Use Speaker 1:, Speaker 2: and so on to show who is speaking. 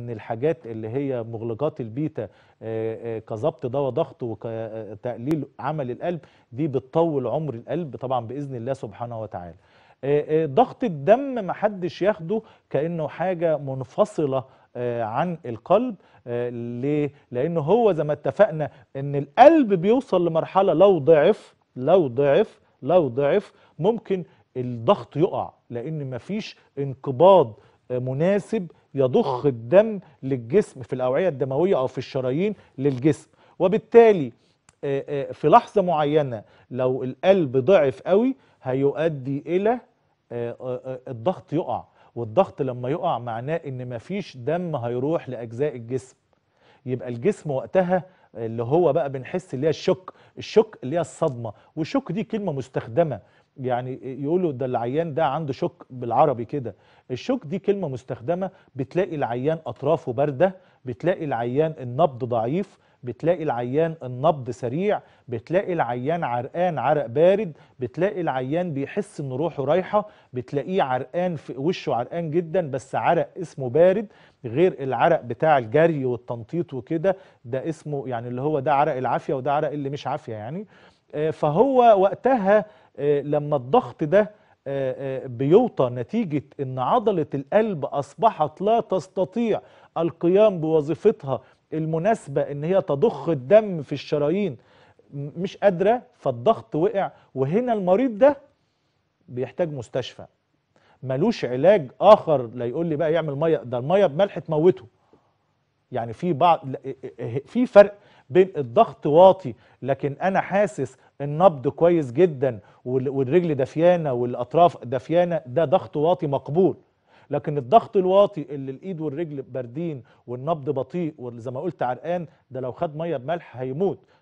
Speaker 1: ان الحاجات اللي هي مغلقات البيتا كظبط دواء ضغط وكتقليل عمل القلب دي بتطول عمر القلب طبعا باذن الله سبحانه وتعالى ضغط الدم ما حدش ياخده كانه حاجه منفصله عن القلب ليه لان هو زي ما اتفقنا ان القلب بيوصل لمرحله لو ضعف لو ضعف لو ضعف ممكن الضغط يقع لان مفيش انقباض مناسب يضخ آه. الدم للجسم في الأوعية الدموية أو في الشرايين للجسم وبالتالي آه، آه، في لحظة معينة لو القلب ضعف قوي هيؤدي إلى الضغط يقع والضغط لما يقع معناه ان مفيش دم هيروح لاجزاء الجسم يبقى الجسم وقتها اللي هو بقى بنحس اللي هي الشك الشك اللي هي الصدمه والشك دي كلمه مستخدمه يعني يقولوا ده العيان ده عنده شك بالعربي كده الشك دي كلمة مستخدمة بتلاقي العيان أطرافه باردة بتلاقي العيان النبض ضعيف بتلاقي العيان النبض سريع بتلاقي العيان عرقان عرق بارد بتلاقي العيان بيحس ان روحه رايحه بتلاقيه عرقان في وشه عرقان جدا بس عرق اسمه بارد غير العرق بتاع الجري والتنطيط وكده ده اسمه يعني اللي هو ده عرق العافيه وده عرق اللي مش عافيه يعني آه، فهو وقتها آه، لما الضغط ده آه، آه، بيوطى نتيجة ان عضلة القلب اصبحت لا تستطيع القيام بوظيفتها المناسبة ان هي تضخ الدم في الشرايين مش قادرة فالضغط وقع وهنا المريض ده بيحتاج مستشفى ملوش علاج اخر لا يقول لي بقى يعمل ميه ده الميه بملح تموته يعني في بعض في فرق بين الضغط واطي لكن انا حاسس النبض كويس جدا والرجل دافيانه والاطراف دافيانه ده ضغط واطي مقبول لكن الضغط الواطي اللي الايد والرجل باردين والنبض بطيء وزي ما قلت عرقان ده لو خد ميه بملح هيموت